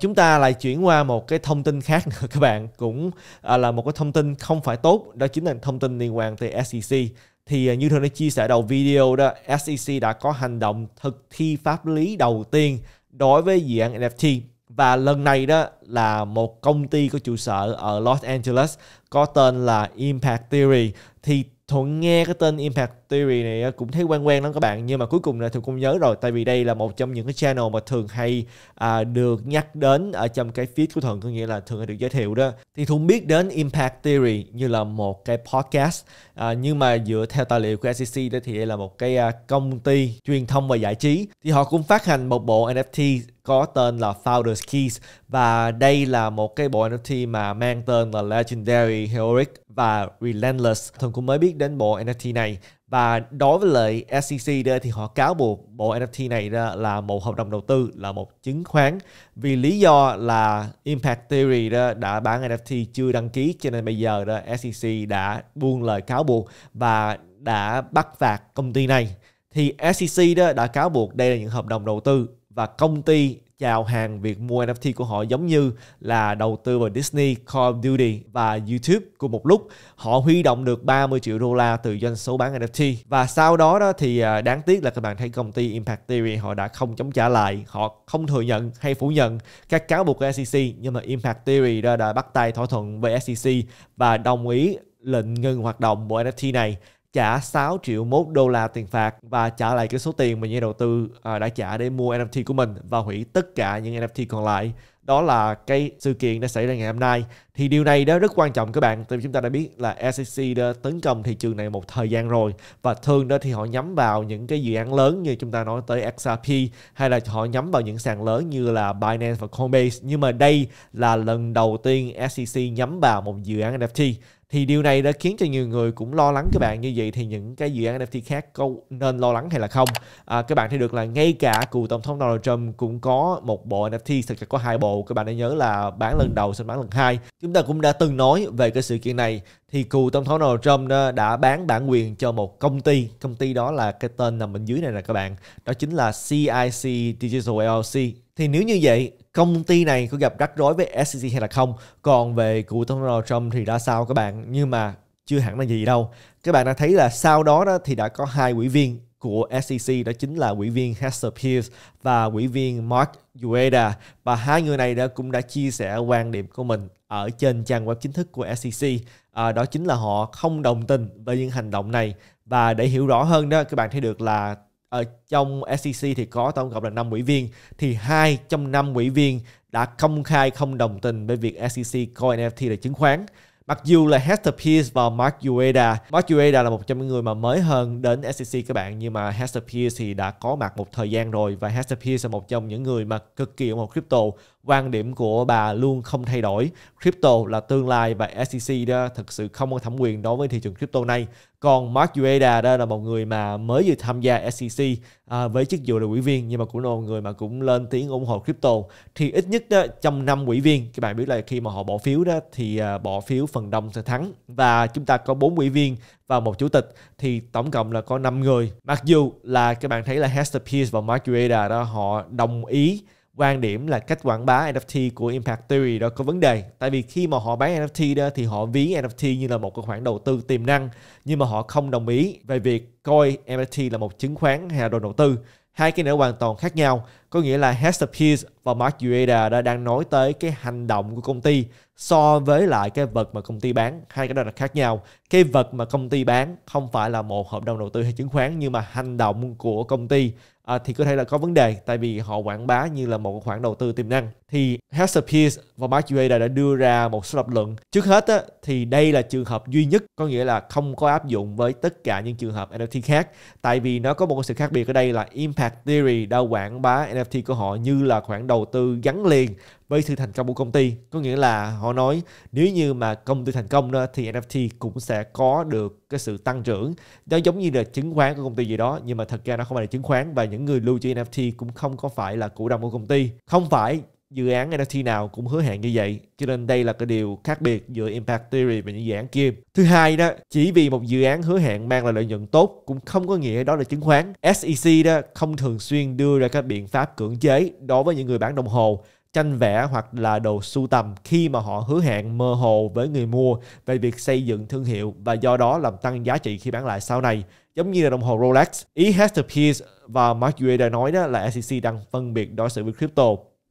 Chúng ta lại chuyển qua một cái thông tin khác nữa các bạn cũng à, là một cái thông tin không phải tốt đó chính là thông tin liên quan tới SEC thì à, như thường đã chia sẻ đầu video đó SEC đã có hành động thực thi pháp lý đầu tiên đối với dự án NFT và lần này đó là một công ty có trụ sở ở Los Angeles có tên là Impact Theory thì Thuận nghe cái tên Impact Theory này cũng thấy quen quen lắm các bạn Nhưng mà cuối cùng là Thuận cũng nhớ rồi Tại vì đây là một trong những cái channel mà thường hay à, được nhắc đến ở trong cái feed của Thuận Có nghĩa là thường hay được giới thiệu đó Thì Thuận biết đến Impact Theory như là một cái podcast à, Nhưng mà dựa theo tài liệu của SEC đó thì đây là một cái à, công ty truyền thông và giải trí Thì họ cũng phát hành một bộ NFT có tên là Founders Keys và đây là một cái bộ NFT mà mang tên là Legendary Heroic và Relentless. Thường cũng mới biết đến bộ NFT này và đối với lại SEC đây thì họ cáo buộc bộ NFT này ra là một hợp đồng đầu tư là một chứng khoán vì lý do là Impact Theory đó đã bán NFT chưa đăng ký cho nên bây giờ đó SEC đã buông lời cáo buộc và đã bắt phạt công ty này thì SEC đó đã cáo buộc đây là những hợp đồng đầu tư và công ty chào hàng việc mua NFT của họ giống như là đầu tư vào Disney, Call of Duty và YouTube cùng một lúc. Họ huy động được 30 triệu đô la từ doanh số bán NFT. Và sau đó đó thì à, đáng tiếc là các bạn thấy công ty Impact Theory họ đã không chống trả lại, họ không thừa nhận hay phủ nhận các cáo buộc của SEC nhưng mà Impact Theory đã, đã bắt tay thỏa thuận với SEC và đồng ý lệnh ngừng hoạt động bộ NFT này trả 6 triệu mốt đô la tiền phạt và trả lại cái số tiền mà nhà đầu tư à, đã trả để mua NFT của mình và hủy tất cả những NFT còn lại. Đó là cái sự kiện đã xảy ra ngày hôm nay. Thì điều này đó rất quan trọng các bạn, tại vì chúng ta đã biết là SEC đã tấn công thị trường này một thời gian rồi và thường đó thì họ nhắm vào những cái dự án lớn như chúng ta nói tới XRP hay là họ nhắm vào những sàn lớn như là Binance và Coinbase. Nhưng mà đây là lần đầu tiên SEC nhắm vào một dự án NFT thì điều này đã khiến cho nhiều người cũng lo lắng các bạn như vậy thì những cái dự án NFT khác có nên lo lắng hay là không à, các bạn thấy được là ngay cả cựu tổng thống Donald Trump cũng có một bộ NFT thực ra có hai bộ các bạn đã nhớ là bán lần đầu xong bán lần hai chúng ta cũng đã từng nói về cái sự kiện này thì cựu tổng thống Donald Trump đã bán bản quyền cho một công ty công ty đó là cái tên nằm bên dưới này là các bạn đó chính là CIC Digital LLC thì nếu như vậy công ty này có gặp rắc rối với SEC hay là không còn về cựu tổng thống Donald Trump thì ra sao các bạn nhưng mà chưa hẳn là gì đâu các bạn đã thấy là sau đó, đó thì đã có hai ủy viên của SEC đó chính là ủy viên Hester Pierce và ủy viên Mark Ueda và hai người này đã cũng đã chia sẻ quan điểm của mình ở trên trang web chính thức của SEC à, đó chính là họ không đồng tình với những hành động này và để hiểu rõ hơn đó các bạn thấy được là ở ờ, trong SEC thì có tổng cộng là 5 ủy viên thì hai trong năm ủy viên đã công khai không đồng tình với việc SEC coi NFT là chứng khoán. Mặc dù là Hester Pierce và Mark Ueda, Mark Ueda là một trong những người mà mới hơn đến SEC các bạn nhưng mà Hester Pierce thì đã có mặt một thời gian rồi và Hester Pierce là một trong những người mà cực kỳ ủng hộ crypto quan điểm của bà luôn không thay đổi. Crypto là tương lai và SEC đó thực sự không có thẩm quyền đối với thị trường crypto này. Còn Mark Ueda đó là một người mà mới vừa tham gia SEC à, với chức vụ là quỹ viên nhưng mà cũng là một người mà cũng lên tiếng ủng hộ crypto. Thì ít nhất đó, trong năm quỹ viên, các bạn biết là khi mà họ bỏ phiếu đó thì à, bỏ phiếu phần đông sẽ thắng và chúng ta có bốn quỹ viên và một chủ tịch thì tổng cộng là có 5 người. Mặc dù là các bạn thấy là Hester Pierce và Mark Ueda đó họ đồng ý quan điểm là cách quảng bá NFT của Impact Theory đó có vấn đề tại vì khi mà họ bán NFT đó thì họ ví NFT như là một cái khoản đầu tư tiềm năng nhưng mà họ không đồng ý về việc coi NFT là một chứng khoán hay là đồ đầu tư hai cái nữa hoàn toàn khác nhau có nghĩa là Hester Pierce và Mark Ueda đã đang nói tới cái hành động của công ty so với lại cái vật mà công ty bán hai cái đó là khác nhau cái vật mà công ty bán không phải là một hợp đồng đầu tư hay chứng khoán nhưng mà hành động của công ty À, thì có thể là có vấn đề tại vì họ quảng bá như là một khoản đầu tư tiềm năng thì Hester Pierce và Mark Ueda đã đưa ra một số lập luận. Trước hết á, thì đây là trường hợp duy nhất, có nghĩa là không có áp dụng với tất cả những trường hợp NFT khác. Tại vì nó có một sự khác biệt ở đây là Impact Theory đã quảng bá NFT của họ như là khoản đầu tư gắn liền với sự thành công của công ty. Có nghĩa là họ nói nếu như mà công ty thành công đó, thì NFT cũng sẽ có được cái sự tăng trưởng. Nó giống như là chứng khoán của công ty gì đó nhưng mà thật ra nó không phải là chứng khoán và những người lưu trữ NFT cũng không có phải là cổ đông của công ty. Không phải dự án NFT nào cũng hứa hẹn như vậy cho nên đây là cái điều khác biệt giữa Impact Theory và những dự án kia thứ hai đó chỉ vì một dự án hứa hẹn mang lại lợi nhuận tốt cũng không có nghĩa đó là chứng khoán SEC đó không thường xuyên đưa ra các biện pháp cưỡng chế đối với những người bán đồng hồ tranh vẽ hoặc là đồ sưu tầm khi mà họ hứa hẹn mơ hồ với người mua về việc xây dựng thương hiệu và do đó làm tăng giá trị khi bán lại sau này giống như là đồng hồ Rolex. Ý Hester Pierce và Mark Ueda nói đó là SEC đang phân biệt đối xử với crypto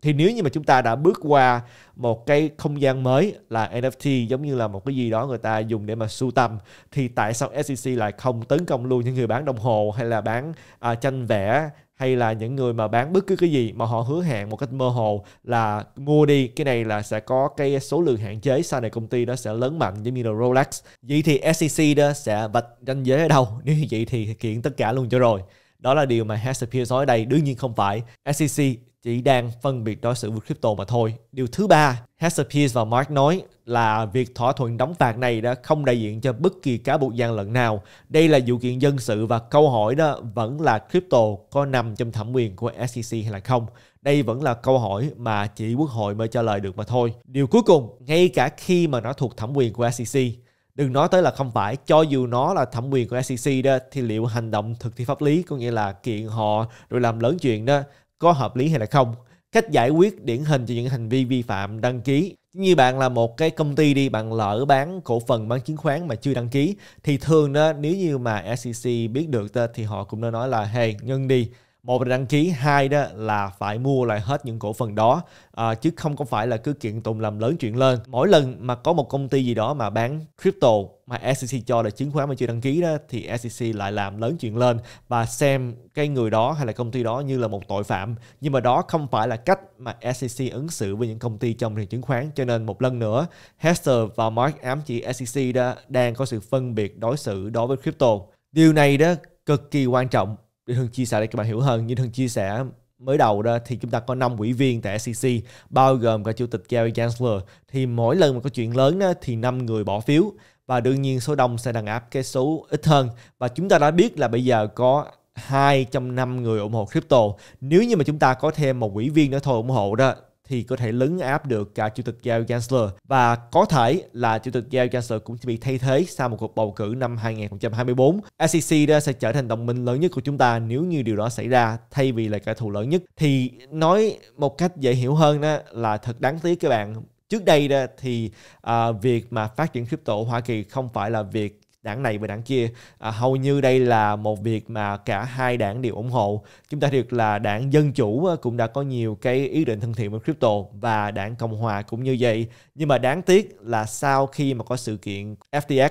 thì nếu như mà chúng ta đã bước qua một cái không gian mới là NFT giống như là một cái gì đó người ta dùng để mà sưu tầm thì tại sao SEC lại không tấn công luôn những người bán đồng hồ hay là bán à, tranh vẽ hay là những người mà bán bất cứ cái gì mà họ hứa hẹn một cách mơ hồ là mua đi cái này là sẽ có cái số lượng hạn chế sau này công ty đó sẽ lớn mạnh giống như là Rolex vậy thì SEC đó sẽ vạch ranh giới ở đâu nếu như vậy thì kiện tất cả luôn cho rồi đó là điều mà Hester Pierce nói đây đương nhiên không phải SEC chỉ đang phân biệt đối xử với crypto mà thôi. Điều thứ ba, Hester Pierce và Mark nói là việc thỏa thuận đóng phạt này đã không đại diện cho bất kỳ cá buộc gian lận nào. Đây là vụ kiện dân sự và câu hỏi đó vẫn là crypto có nằm trong thẩm quyền của SEC hay là không. Đây vẫn là câu hỏi mà chỉ quốc hội mới trả lời được mà thôi. Điều cuối cùng, ngay cả khi mà nó thuộc thẩm quyền của SEC, đừng nói tới là không phải cho dù nó là thẩm quyền của SEC đó thì liệu hành động thực thi pháp lý có nghĩa là kiện họ rồi làm lớn chuyện đó có hợp lý hay là không cách giải quyết điển hình cho những hành vi vi phạm đăng ký như bạn là một cái công ty đi bạn lỡ bán cổ phần bán chứng khoán mà chưa đăng ký thì thường đó nếu như mà SEC biết được thì họ cũng đã nói là hey ngưng đi một là đăng ký hai đó là phải mua lại hết những cổ phần đó à, chứ không có phải là cứ kiện tụng làm lớn chuyện lên mỗi lần mà có một công ty gì đó mà bán crypto mà SEC cho là chứng khoán mà chưa đăng ký đó thì SEC lại làm lớn chuyện lên và xem cái người đó hay là công ty đó như là một tội phạm nhưng mà đó không phải là cách mà SEC ứng xử với những công ty trong thị trường chứng khoán cho nên một lần nữa Hester và Mark ám chỉ SEC đó đang có sự phân biệt đối xử đối với crypto điều này đó cực kỳ quan trọng để Hưng chia sẻ để các bạn hiểu hơn như Hưng chia sẻ mới đầu đó thì chúng ta có 5 ủy viên tại SEC bao gồm cả chủ tịch Gary Gensler thì mỗi lần mà có chuyện lớn đó, thì 5 người bỏ phiếu và đương nhiên số đông sẽ đàn áp cái số ít hơn và chúng ta đã biết là bây giờ có hai năm người ủng hộ crypto nếu như mà chúng ta có thêm một ủy viên nữa thôi ủng hộ đó thì có thể lấn áp được cả chủ tịch Gary Gensler và có thể là chủ tịch Gary Gensler cũng sẽ bị thay thế sau một cuộc bầu cử năm 2024. SEC đó sẽ trở thành đồng minh lớn nhất của chúng ta nếu như điều đó xảy ra thay vì là kẻ thù lớn nhất. Thì nói một cách dễ hiểu hơn đó là thật đáng tiếc các bạn trước đây đó thì uh, việc mà phát triển crypto Hoa Kỳ không phải là việc đảng này và đảng kia à, hầu như đây là một việc mà cả hai đảng đều ủng hộ chúng ta được là đảng dân chủ à, cũng đã có nhiều cái ý định thân thiện với crypto và đảng cộng hòa cũng như vậy nhưng mà đáng tiếc là sau khi mà có sự kiện FTX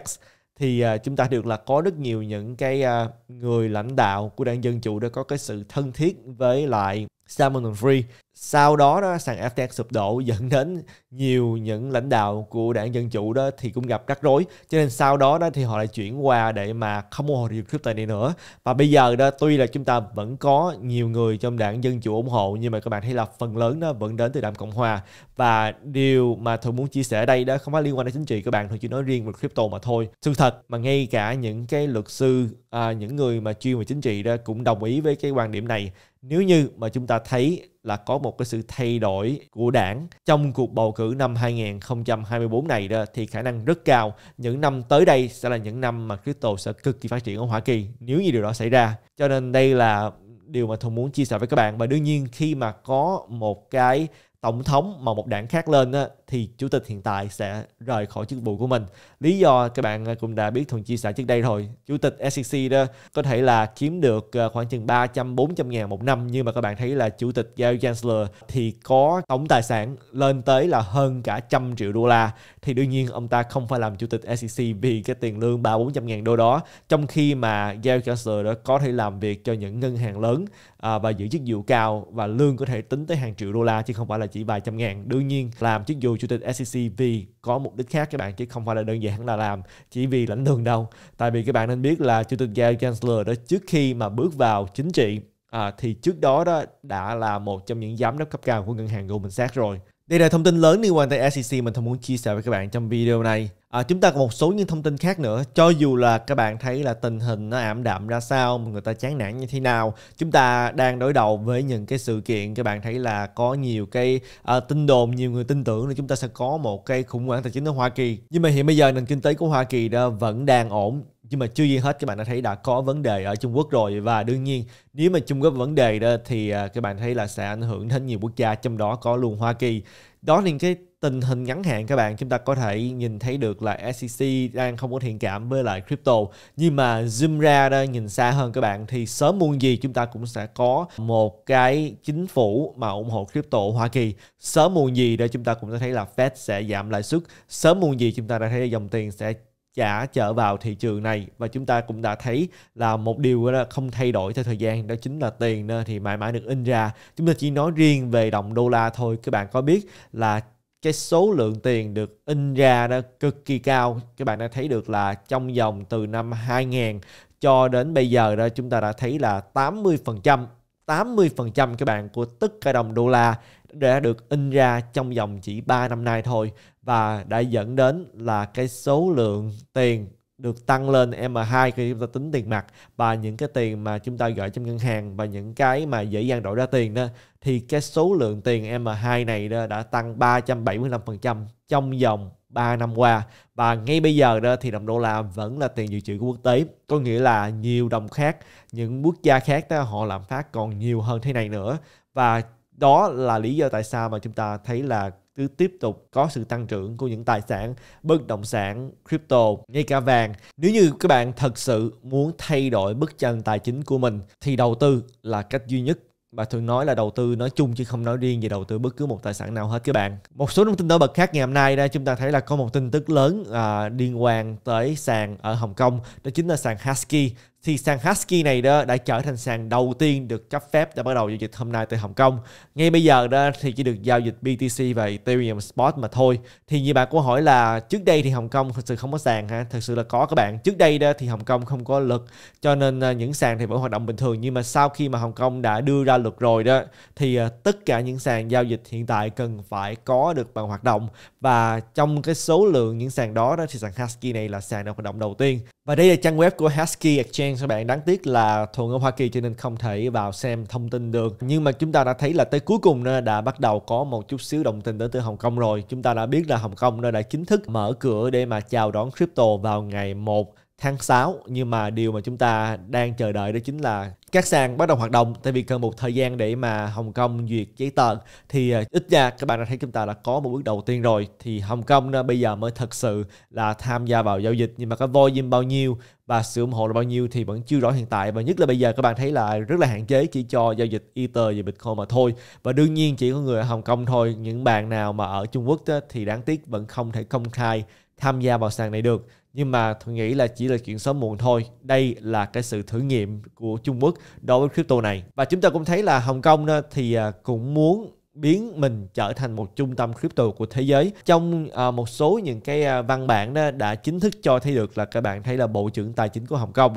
thì à, chúng ta được là có rất nhiều những cái à, người lãnh đạo của đảng dân chủ đã có cái sự thân thiết với lại Salmon Free sau đó đó sàn FTX sụp đổ dẫn đến nhiều những lãnh đạo của đảng dân chủ đó thì cũng gặp rắc rối cho nên sau đó đó thì họ lại chuyển qua để mà không ủng hộ thị trường crypto này nữa và bây giờ đó tuy là chúng ta vẫn có nhiều người trong đảng dân chủ ủng hộ nhưng mà các bạn thấy là phần lớn nó vẫn đến từ đảng cộng hòa và điều mà tôi muốn chia sẻ ở đây đó không phải liên quan đến chính trị các bạn thôi chỉ nói riêng về crypto mà thôi sự thật mà ngay cả những cái luật sư à, những người mà chuyên về chính trị đó cũng đồng ý với cái quan điểm này nếu như mà chúng ta thấy là có một cái sự thay đổi của đảng trong cuộc bầu cử năm 2024 này đó thì khả năng rất cao những năm tới đây sẽ là những năm mà crypto sẽ cực kỳ phát triển ở Hoa Kỳ nếu như điều đó xảy ra. Cho nên đây là điều mà tôi muốn chia sẻ với các bạn và đương nhiên khi mà có một cái tổng thống mà một đảng khác lên á, thì chủ tịch hiện tại sẽ rời khỏi chức vụ của mình. Lý do các bạn à, cũng đã biết Thuận chia sẻ trước đây rồi. Chủ tịch SEC đó có thể là kiếm được à, khoảng chừng 300-400 ngàn một năm nhưng mà các bạn thấy là chủ tịch Gary Gensler thì có tổng tài sản lên tới là hơn cả trăm triệu đô la. Thì đương nhiên ông ta không phải làm chủ tịch SEC vì cái tiền lương 3-400 ngàn đô đó. Trong khi mà Gary Gensler đó có thể làm việc cho những ngân hàng lớn à, và giữ chức vụ cao và lương có thể tính tới hàng triệu đô la chứ không phải là chỉ vài trăm ngàn đương nhiên làm chức vụ chủ tịch SEC vì có mục đích khác các bạn chứ không phải là đơn giản là làm chỉ vì lãnh lương đâu tại vì các bạn nên biết là chủ tịch Gary Gensler đó trước khi mà bước vào chính trị à, thì trước đó đó đã là một trong những giám đốc cấp cao của ngân hàng Goldman Sachs rồi đây là thông tin lớn liên quan tới SEC mình thông muốn chia sẻ với các bạn trong video này. À, chúng ta còn một số những thông tin khác nữa. Cho dù là các bạn thấy là tình hình nó ảm đạm ra sao, người ta chán nản như thế nào, chúng ta đang đối đầu với những cái sự kiện các bạn thấy là có nhiều cái à, tin đồn, nhiều người tin tưởng là chúng ta sẽ có một cái khủng hoảng tài chính ở Hoa Kỳ. Nhưng mà hiện bây giờ nền kinh tế của Hoa Kỳ đó vẫn đang ổn, nhưng mà chưa gì hết các bạn đã thấy đã có vấn đề ở Trung Quốc rồi và đương nhiên nếu mà Trung Quốc vấn đề đó thì à, các bạn thấy là sẽ ảnh hưởng đến nhiều quốc gia trong đó có luôn Hoa Kỳ đó nên cái tình hình ngắn hạn các bạn chúng ta có thể nhìn thấy được là SEC đang không có thiện cảm với lại crypto nhưng mà zoom ra đó nhìn xa hơn các bạn thì sớm muộn gì chúng ta cũng sẽ có một cái chính phủ mà ủng hộ crypto Hoa Kỳ sớm muộn gì đó chúng ta cũng sẽ thấy là Fed sẽ giảm lãi suất sớm muộn gì chúng ta đã thấy dòng tiền sẽ trả chợ vào thị trường này và chúng ta cũng đã thấy là một điều là không thay đổi theo thời gian đó chính là tiền thì mãi mãi được in ra chúng ta chỉ nói riêng về đồng đô la thôi các bạn có biết là cái số lượng tiền được in ra nó cực kỳ cao các bạn đã thấy được là trong vòng từ năm 2000 cho đến bây giờ đó chúng ta đã thấy là 80% 80% các bạn của tất cả đồng đô la đã được in ra trong vòng chỉ 3 năm nay thôi và đã dẫn đến là cái số lượng tiền được tăng lên M2 à khi chúng ta tính tiền mặt và những cái tiền mà chúng ta gửi trong ngân hàng và những cái mà dễ dàng đổi ra tiền đó thì cái số lượng tiền M2 à này đó đã tăng 375% trong vòng 3 năm qua và ngay bây giờ đó thì đồng đô la vẫn là tiền dự trữ của quốc tế có nghĩa là nhiều đồng khác những quốc gia khác đó họ lạm phát còn nhiều hơn thế này nữa và đó là lý do tại sao mà chúng ta thấy là cứ tiếp tục có sự tăng trưởng của những tài sản bất động sản, crypto, ngay cả vàng. Nếu như các bạn thật sự muốn thay đổi bức tranh tài chính của mình thì đầu tư là cách duy nhất Bà thường nói là đầu tư nói chung chứ không nói riêng về đầu tư bất cứ một tài sản nào hết các bạn một số thông tin nổi bật khác ngày hôm nay đây chúng ta thấy là có một tin tức lớn à, liên quan tới sàn ở Hồng Kông đó chính là sàn Husky thì sàn Husky này đó đã trở thành sàn đầu tiên được cấp phép để bắt đầu giao dịch hôm nay tại Hồng Kông. Ngay bây giờ đó thì chỉ được giao dịch BTC và Ethereum Spot mà thôi. Thì như bạn có hỏi là trước đây thì Hồng Kông thực sự không có sàn ha, thực sự là có các bạn. Trước đây đó thì Hồng Kông không có luật cho nên ờ, những sàn thì vẫn hoạt động bình thường nhưng mà sau khi mà Hồng Kông đã đưa ra luật rồi đó thì ờ, tất cả những sàn giao dịch hiện tại cần phải có được bằng hoạt động và trong cái số lượng những sàn đó đó thì sàn Husky này là sàn đang hoạt động đầu tiên. Và đây là trang web của Husky Exchange các bạn. Đáng tiếc là thuần ở Hoa Kỳ cho nên không thể vào xem thông tin được. Nhưng mà chúng ta đã thấy là tới cuối cùng đã bắt đầu có một chút xíu đồng tình tới từ Hồng Kông rồi. Chúng ta đã biết là Hồng Kông đã chính thức mở cửa để mà chào đón crypto vào ngày 1 tháng 6 nhưng mà điều mà chúng ta đang chờ đợi đó chính là các sàn bắt đầu hoạt động tại vì cần một thời gian để mà Hồng Kông duyệt giấy tờ thì ờ, ít ra các bạn đã thấy chúng ta đã có một bước đầu tiên rồi thì Hồng Kông ờ, bây giờ mới thật sự là tham gia vào giao dịch nhưng mà cái volume bao nhiêu và sự ủng hộ là bao nhiêu thì vẫn chưa rõ hiện tại và nhất là bây giờ các bạn thấy là rất là hạn chế chỉ cho giao dịch Ether và Bitcoin mà thôi và đương nhiên chỉ có người ở Hồng Kông thôi những bạn nào mà ở Trung Quốc thì đáng tiếc vẫn không thể công khai tham gia vào sàn này được nhưng mà tôi nghĩ là chỉ là chuyện sớm muộn thôi đây là cái sự thử nghiệm của Trung Quốc đối với crypto này và chúng ta cũng thấy là Hồng Kông ờ, thì ờ, cũng muốn biến mình trở thành một trung tâm crypto của thế giới trong ờ, một số những cái văn bản đó đã chính thức cho thấy được là các bạn thấy là bộ trưởng tài chính của Hồng Kông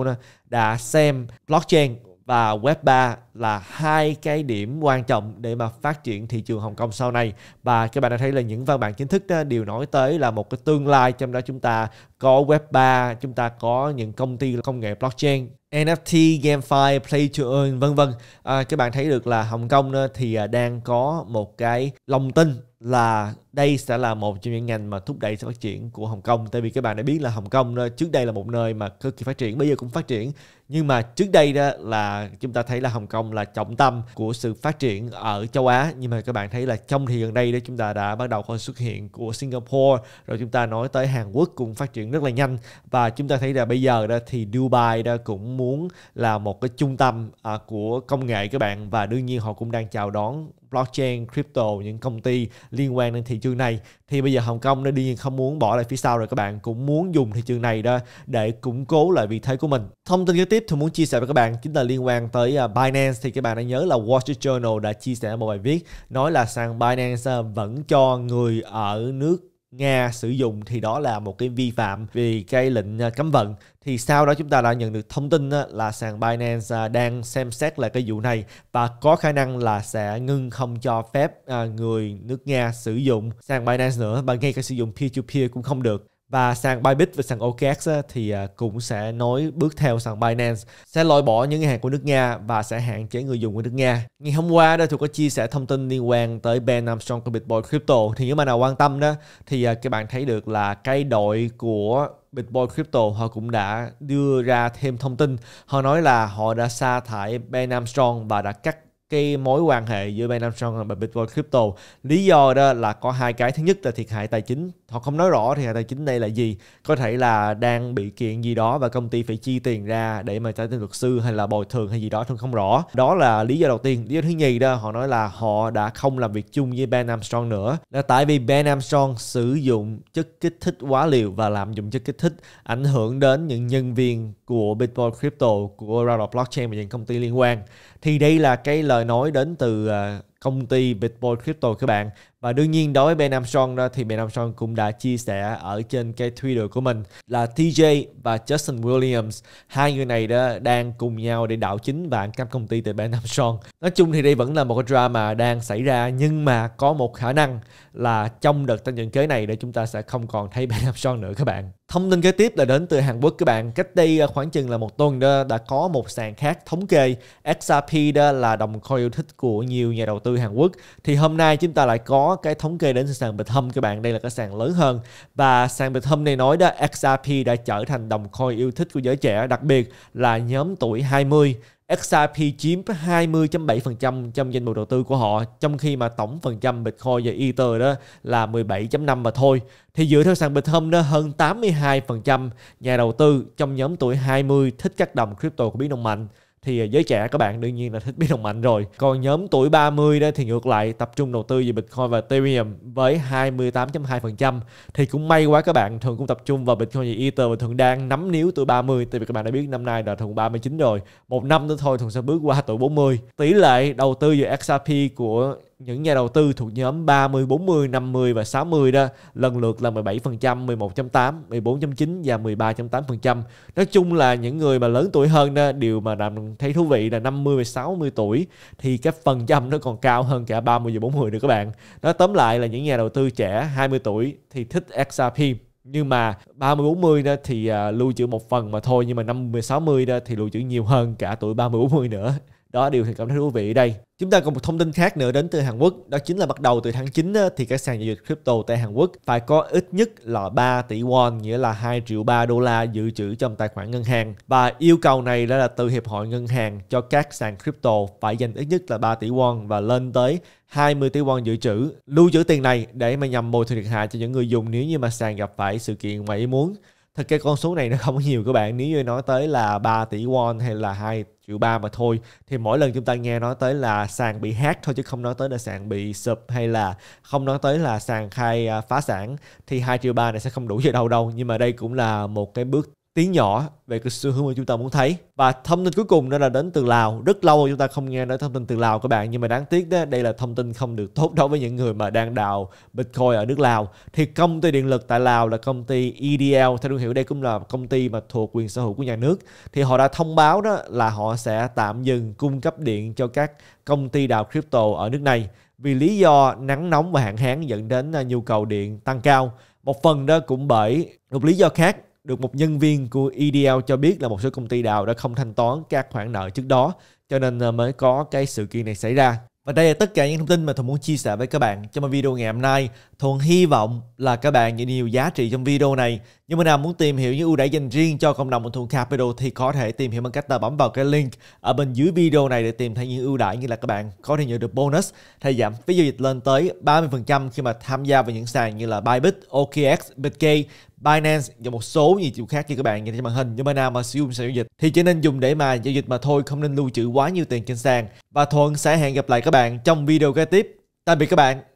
đã xem blockchain và Web3 là hai cái điểm quan trọng để mà phát triển thị trường Hồng Kông sau này và các bạn đã thấy là những văn bản chính thức đó đều nói tới là một cái tương lai trong đó chúng ta có web 3 chúng ta có những công ty công nghệ blockchain NFT, GameFi, Play to Earn vân vân. À, các bạn thấy được là Hồng Kông thì à, đang có một cái lòng tin là đây sẽ là một trong những ngành mà thúc đẩy sự phát triển của Hồng Kông. Tại vì các bạn đã biết là Hồng Kông trước đây là một nơi mà cực kỳ phát triển, bây giờ cũng phát triển. Nhưng mà trước đây đó là chúng ta thấy là Hồng Kông là trọng tâm của sự phát triển ở châu Á. Nhưng mà các bạn thấy là trong thì gần đây đó chúng ta đã bắt đầu có xuất hiện của Singapore, rồi chúng ta nói tới Hàn Quốc cũng phát triển rất là nhanh và chúng ta thấy là bây giờ đó thì Dubai đó cũng muốn là một cái trung tâm à, của công nghệ các bạn và đương nhiên họ cũng đang chào đón blockchain, crypto, những công ty liên quan đến thị trường này thì bây giờ Hồng Kông nó đương nhiên không muốn bỏ lại phía sau rồi các bạn cũng muốn dùng thị trường này đó để củng cố lại vị thế của mình. Thông tin kế tiếp tôi muốn chia sẻ với các bạn chính là liên quan tới à, Binance thì các bạn đã nhớ là Wall Street Journal đã chia sẻ một bài viết nói là sàn Binance à, vẫn cho người ở nước Nga sử dụng thì đó là một cái vi phạm vì cái lệnh à, cấm vận. Thì sau đó chúng ta đã nhận được thông tin là sàn Binance à, đang xem xét lại cái vụ này và có khả năng là sẽ ngưng không cho phép à, người nước Nga sử dụng sàn Binance nữa và ngay cả sử dụng peer-to-peer cũng không được và sàn Bybit và sàn OKX thì à, cũng sẽ nối bước theo sàn Binance sẽ loại bỏ những ngân hàng của nước Nga và sẽ hạn chế người dùng của nước Nga. Ngày hôm qua đó tôi có chia sẻ thông tin liên quan tới Ben Armstrong của Bitboy Crypto thì nếu mà nào quan tâm đó thì à, các bạn thấy được là cái đội của Bitboy Crypto họ cũng đã đưa ra thêm thông tin. Họ nói là họ đã sa thải Ben Armstrong và đã cắt cái mối quan hệ giữa Ben Armstrong và Bitcoin Crypto. Lý do đó là có hai cái. Thứ nhất là thiệt hại tài chính họ không nói rõ thì tài chính đây là gì có thể là đang bị kiện gì đó và công ty phải chi tiền ra để mà trả tiền luật sư hay là bồi thường hay gì đó tôi không rõ đó là lý do đầu tiên lý do thứ nhì đó họ nói là họ đã không làm việc chung với Ben Armstrong nữa là tại vì Ben Armstrong sử dụng chất kích thích quá liều và lạm dụng chất kích thích ảnh hưởng đến những nhân viên của Bitcoin Crypto của Round Blockchain và những công ty liên quan thì đây là cái lời nói đến từ à, công ty Bitcoin Crypto các bạn. Và đương nhiên đối với Ben Armstrong đó thì Ben Armstrong cũng đã chia sẻ ở trên cái Twitter của mình là TJ và Justin Williams hai người này đó đang cùng nhau để đảo chính và ăn cắp công ty từ Ben Armstrong. Nói chung thì đây vẫn là một cái drama đang xảy ra nhưng mà có một khả năng là trong đợt tăng trưởng kế này để chúng ta sẽ không còn thấy Ben Armstrong nữa các bạn. Thông tin kế tiếp là đến từ Hàn Quốc các bạn. Cách đây à, khoảng chừng là một tuần đó đã có một sàn khác thống kê XRP đó là đồng coin yêu thích của nhiều nhà đầu tư Hàn Quốc. Thì hôm nay chúng ta lại có cái thống kê đến từ sàn Bithum các bạn. Đây là cái sàn lớn hơn và sàn Bithum này nói đó XRP đã trở thành đồng coin yêu thích của giới trẻ, đặc biệt là nhóm tuổi 20 XRP chiếm 20.7% trong danh mục đầu tư của họ trong khi mà tổng phần trăm Bitcoin và Ether đó là 17.5 mà thôi. Thì dựa theo sàn Bithumb đó hơn 82% nhà đầu tư trong nhóm tuổi 20 thích các đồng crypto của biến động mạnh thì giới trẻ các bạn đương nhiên là thích biến động mạnh rồi còn nhóm tuổi 30 đó thì ngược lại tập trung đầu tư về Bitcoin và Ethereum với 28.2% thì cũng may quá các bạn thường cũng tập trung vào Bitcoin và Ether và thường đang nắm níu tuổi 30 tại vì các bạn đã biết năm nay là thường 39 rồi một năm nữa thôi thường sẽ bước qua tuổi 40 tỷ lệ đầu tư về XRP của những nhà đầu tư thuộc nhóm 30, 40, 50 và 60 đó lần lượt là 17%, 11.8, 14.9 và 13.8%. Nói chung là những người mà lớn tuổi hơn đó, điều mà làm thấy thú vị là 50 và 60 tuổi thì cái phần trăm nó còn cao hơn cả 30 và 40 nữa các bạn. nó tóm lại là những nhà đầu tư trẻ 20 tuổi thì thích XRP nhưng mà 30 40 đó thì à, lưu trữ một phần mà thôi nhưng mà 50 60 đó thì lưu trữ nhiều hơn cả tuổi 30 40 nữa đó điều thì cảm thấy thú vị ở đây chúng ta còn một thông tin khác nữa đến từ Hàn Quốc đó chính là bắt đầu từ tháng 9 thì các sàn giao dịch crypto tại Hàn Quốc phải có ít nhất là 3 tỷ won nghĩa là 2 triệu 3 đô la dự trữ trong tài khoản ngân hàng và yêu cầu này đã là từ hiệp hội ngân hàng cho các sàn crypto phải dành ít nhất là 3 tỷ won và lên tới 20 tỷ won dự trữ lưu trữ tiền này để mà nhằm bồi thường thiệt hại cho những người dùng nếu như mà sàn gặp phải sự kiện ngoài ý muốn Thật ra con số này nó không nhiều các bạn Nếu như nói tới là 3 tỷ won hay là 2 triệu ba mà thôi Thì mỗi lần chúng ta nghe nói tới là sàn bị hack thôi Chứ không nói tới là sàn bị sụp hay là không nói tới là sàn khai à, phá sản Thì 2 triệu ba này sẽ không đủ gì đâu đâu Nhưng mà đây cũng là một cái bước tiếng nhỏ về cái xu hướng mà chúng ta muốn thấy và thông tin cuối cùng đó là đến từ Lào rất lâu rồi chúng ta không nghe nói thông tin từ Lào các bạn nhưng mà đáng tiếc đó đây là thông tin không được tốt đối với những người mà đang đào Bitcoin ở nước Lào thì công ty điện lực tại Lào là công ty EDL theo thương hiệu đây cũng là công ty mà thuộc quyền sở hữu của nhà nước thì họ đã thông báo đó là họ sẽ tạm dừng cung cấp điện cho các công ty đào crypto ở nước này vì lý do nắng nóng và hạn hán dẫn đến à, nhu cầu điện tăng cao một phần đó cũng bởi một lý do khác được một nhân viên của EDL cho biết là một số công ty đào đã không thanh toán các khoản nợ trước đó cho nên ờ, mới có cái sự kiện này xảy ra. Và đây là tất cả những thông tin mà Thuận muốn chia sẻ với các bạn trong video ngày hôm nay. Thuận hy vọng là các bạn nhận nhiều giá trị trong video này. Nhưng mà nào muốn tìm hiểu những ưu đãi dành riêng cho cộng đồng của Thuận Capital thì có thể tìm hiểu bằng cách là bấm vào cái link ở bên dưới video này để tìm thấy những ưu đãi như là các bạn có thể nhận được bonus thay giảm phí giao dịch lên tới 30% khi mà tham gia vào những sàn như là Bybit, OKX, Bitkey. Binance và một số nhiều triệu khác như các bạn nhìn trên màn hình những bài nào mà sử dụng sàn giao dịch thì chỉ nên dùng để mà giao dịch mà thôi không nên lưu trữ quá nhiều tiền trên sàn và Thuận sẽ hẹn gặp lại các bạn trong video kế tiếp tạm biệt các bạn